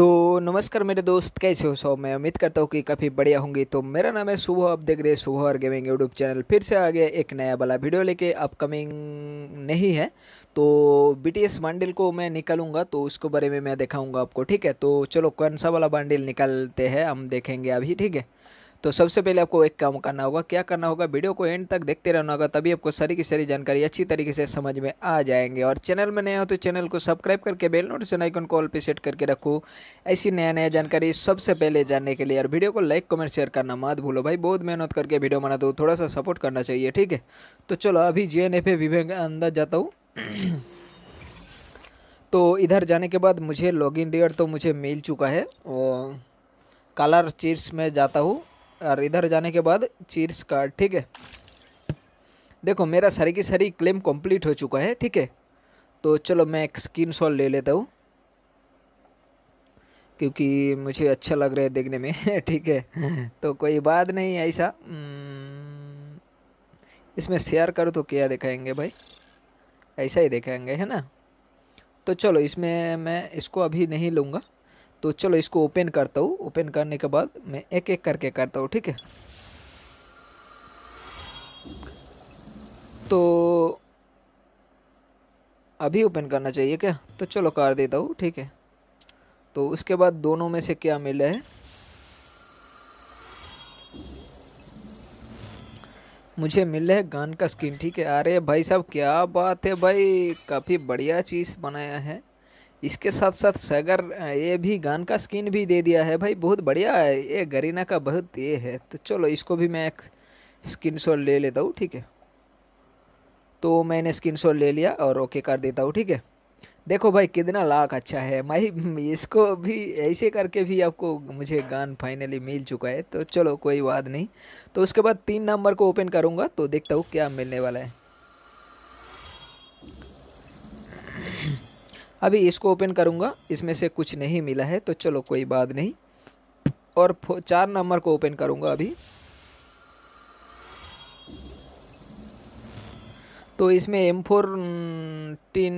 तो नमस्कार मेरे दोस्त कैसे हो सब मैं उम्मीद करता हूँ कि काफ़ी बढ़िया होंगी तो मेरा नाम है सुबह आप देख रहे हैं सुबह और गेमिंग यूट्यूब चैनल फिर से आ गया एक नया वाला वीडियो लेके अपकमिंग नहीं है तो बी टी एस बांडिल को मैं निकालूंगा तो उसके बारे में मैं दिखाऊँगा आपको ठीक है तो चलो कौन सा वाला बांडिल निकालते हैं हम देखेंगे अभी ठीक है तो सबसे पहले आपको एक काम करना होगा क्या करना होगा वीडियो को एंड तक देखते रहना होगा तभी आपको सारी की सारी जानकारी अच्छी तरीके से समझ में आ जाएंगे और चैनल में नया हो तो चैनल को सब्सक्राइब करके बेल नोटिफिकेशन आइकन को ऑल पे सेट करके रखो ऐसी नया नया जानकारी सबसे पहले जानने के लिए और वीडियो को लाइक कमेंट शेयर करना मत भूलो भाई बहुत मेहनत करके वीडियो बना दो थोड़ा सा सपोर्ट करना चाहिए ठीक है तो चलो अभी जे एन विभाग अंदर जाता हूँ तो इधर जाने के बाद मुझे लॉगिन रेयर तो मुझे मिल चुका है और कलर चीर्स में जाता हूँ और इधर जाने के बाद चीर्स कार्ड ठीक है देखो मेरा सारी की सारी क्लेम कंप्लीट हो चुका है ठीक है तो चलो मैं एक स्क्रीन शॉट ले लेता हूँ क्योंकि मुझे अच्छा लग रहा है देखने में ठीक है तो कोई बात नहीं ऐसा हम्म, इसमें शेयर करो तो क्या दिखाएंगे भाई ऐसा ही दिखाएंगे है ना तो चलो इसमें मैं इसको अभी नहीं लूँगा तो चलो इसको ओपन करता हूँ ओपन करने के बाद मैं एक एक करके करता हूँ ठीक है तो अभी ओपन करना चाहिए क्या तो चलो कर देता हूँ ठीक है तो उसके बाद दोनों में से क्या मिला है मुझे रहा है गान का स्किन ठीक है अरे भाई साहब क्या बात है भाई काफ़ी बढ़िया चीज़ बनाया है इसके साथ साथ सगर ये भी गान का स्किन भी दे दिया है भाई बहुत बढ़िया है ये गरीना का बहुत ये है तो चलो इसको भी मैं एक स्किन शॉट ले लेता हूँ ठीक है तो मैंने स्क्रीन शॉट ले लिया और ओके कर देता हूँ ठीक है देखो भाई कितना लाख अच्छा है भाई इसको भी ऐसे करके भी आपको मुझे गान फाइनली मिल चुका है तो चलो कोई बात नहीं तो उसके बाद तीन नंबर को ओपन करूँगा तो देखता हूँ क्या मिलने वाला है अभी इसको ओपन करूँगा इसमें से कुछ नहीं मिला है तो चलो कोई बात नहीं और चार नंबर को ओपन करूँगा अभी तो इसमें एम फोर टीन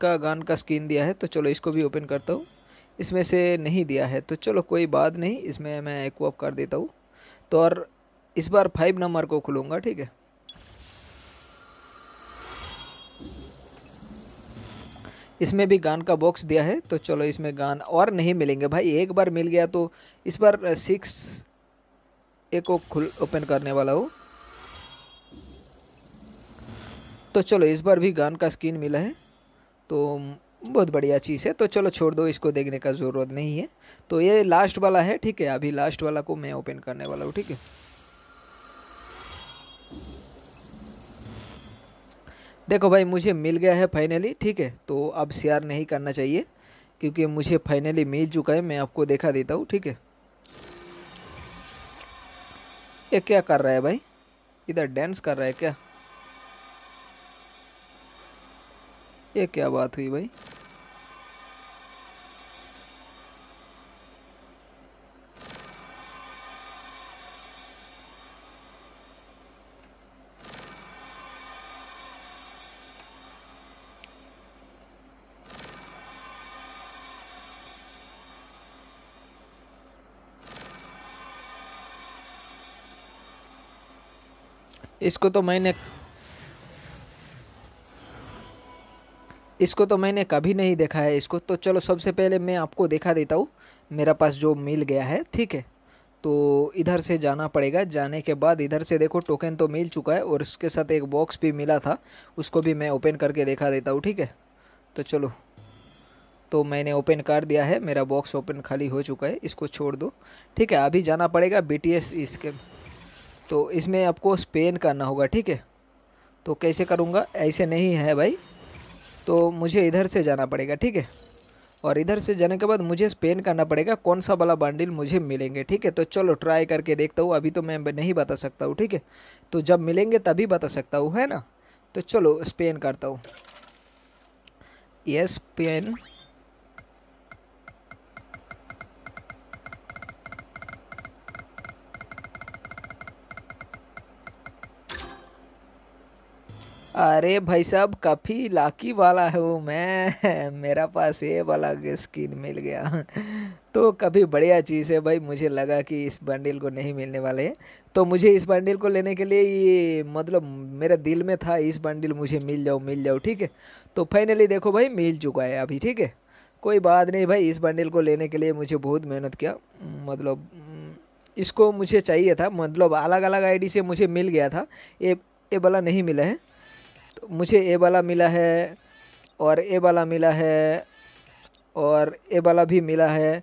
का गन का स्किन दिया है तो चलो इसको भी ओपन करता हूँ इसमें से नहीं दिया है तो चलो कोई बात नहीं इसमें मैं एक्वअप कर देता हूँ तो और इस बार फाइव नंबर को खुलूँगा ठीक है इसमें भी गान का बॉक्स दिया है तो चलो इसमें गान और नहीं मिलेंगे भाई एक बार मिल गया तो इस बार सिक्स ए को खुल ओपन करने वाला हो तो चलो इस बार भी गान का स्किन मिला है तो बहुत बढ़िया चीज़ है तो चलो छोड़ दो इसको देखने का ज़रूरत नहीं है तो ये लास्ट वाला है ठीक है अभी लास्ट वाला को मैं ओपन करने वाला हूँ ठीक है देखो भाई मुझे मिल गया है फाइनली ठीक है तो अब शेयर नहीं करना चाहिए क्योंकि मुझे फाइनली मिल चुका है मैं आपको देखा देता हूँ ठीक है ये क्या कर रहा है भाई इधर डांस कर रहा है क्या ये क्या बात हुई भाई इसको तो मैंने इसको तो मैंने कभी नहीं देखा है इसको तो चलो सबसे पहले मैं आपको देखा देता हूँ मेरा पास जो मिल गया है ठीक है तो इधर से जाना पड़ेगा जाने के बाद इधर से देखो टोकन तो मिल चुका है और इसके साथ एक बॉक्स भी मिला था उसको भी मैं ओपन करके देखा देता हूँ ठीक है तो चलो तो मैंने ओपन कर दिया है मेरा बॉक्स ओपन खाली हो चुका है इसको छोड़ दो ठीक है अभी जाना पड़ेगा बी टी एस इसके तो इसमें आपको स्पेन करना होगा ठीक है तो कैसे करूँगा ऐसे नहीं है भाई तो मुझे इधर से जाना पड़ेगा ठीक है और इधर से जाने के बाद मुझे स्पेन करना पड़ेगा कौन सा वाला बंडल मुझे मिलेंगे ठीक है तो चलो ट्राई करके देखता हूँ अभी तो मैं नहीं बता सकता हूँ ठीक है तो जब मिलेंगे तभी बता सकता हूँ है ना तो चलो स्पेन करता हूँ यस पेन अरे भाई साहब काफ़ी लाकी वाला हूँ मैं मेरा पास ये वाला स्किन मिल गया तो कभी बढ़िया चीज़ है भाई मुझे लगा कि इस बंडल को नहीं मिलने वाले हैं तो मुझे इस बंडल को लेने के लिए ये मतलब मेरा दिल में था इस बंडल मुझे मिल जाओ मिल जाओ ठीक है तो फाइनली देखो भाई मिल चुका है अभी ठीक है कोई बात नहीं भाई इस बंडल को लेने के लिए मुझे बहुत मेहनत किया मतलब इसको मुझे चाहिए था मतलब अलग अलग आई से मुझे मिल गया था ये ये वाला नहीं मिला है मुझे ए वाला मिला है और ए वाला मिला है और ए वाला भी मिला है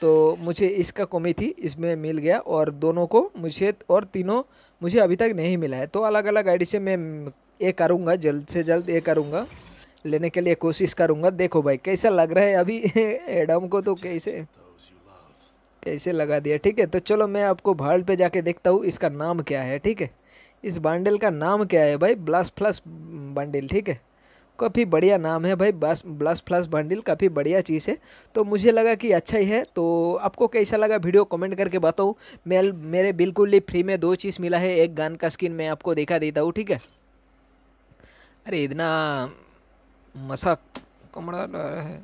तो मुझे इसका कमी थी इसमें मिल गया और दोनों को मुझे और तीनों मुझे अभी तक नहीं मिला है तो अलग अलग आई से मैं ये करूँगा जल्द से जल्द ये करूँगा लेने के लिए कोशिश करूँगा देखो भाई कैसा लग रहा है अभी एडम को तो कैसे कैसे लगा दिया ठीक है तो चलो मैं आपको भाड़ पे जाके देखता हूँ इसका नाम क्या है ठीक है इस बंडल का नाम क्या है भाई ब्लस प्लस बंडल ठीक है काफ़ी बढ़िया नाम है भाई बस ब्लस प्लस बंडल काफ़ी बढ़िया चीज़ है तो मुझे लगा कि अच्छा ही है तो आपको कैसा लगा वीडियो कमेंट करके बताओ मैं मेरे बिल्कुल ही फ्री में दो चीज़ मिला है एक गान का स्किन मैं आपको देखा देता हूँ ठीक है अरे इतना मसा कमरा है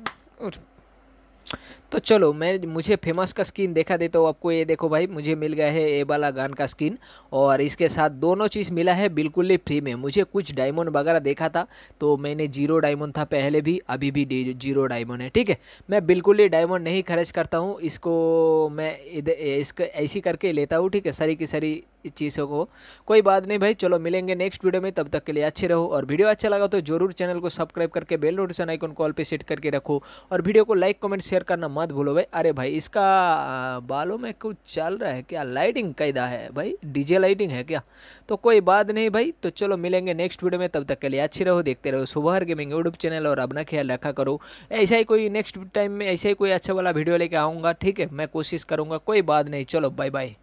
तो चलो मैं मुझे फेमस का स्किन देखा देता तो हूँ आपको ये देखो भाई मुझे मिल गया है ए वाला गान का स्किन और इसके साथ दोनों चीज़ मिला है बिल्कुल ही फ्री में मुझे कुछ डायमंड वगैरह देखा था तो मैंने जीरो डायमंड था पहले भी अभी भी जीरो डायमंड है ठीक है मैं बिल्कुल ही डायमंड नहीं खर्च करता हूँ इसको मैं इधर इसका ऐसी करके लेता हूँ ठीक है सारी की सारी इस चीज़ों को कोई बात नहीं भाई चलो मिलेंगे नेक्स्ट वीडियो में तब तक के लिए अच्छे रहो और वीडियो अच्छा लगा तो जरूर चैनल को सब्सक्राइब करके बेल नोटिफिकेशन आइकन कॉल पर सेट करके रखो और वीडियो को लाइक कमेंट शेयर करना मत भूलो भाई अरे भाई इसका बालों में कुछ चल रहा है क्या लाइटिंग कैदा है भाई डीजे लाइटिंग है क्या तो कोई बात नहीं भाई तो चलो मिलेंगे नेक्स्ट वीडियो में तब तक के लिए अच्छे रहो देखते रहो सुबह गेमिंग यूट्यूब चैनल और अपना ख्याल रखा करो ऐसा ही कोई नेक्स्ट टाइम में ऐसा ही कोई अच्छा वाला वीडियो लेके आऊँगा ठीक है मैं कोशिश करूँगा कोई बात नहीं चलो बाय बाय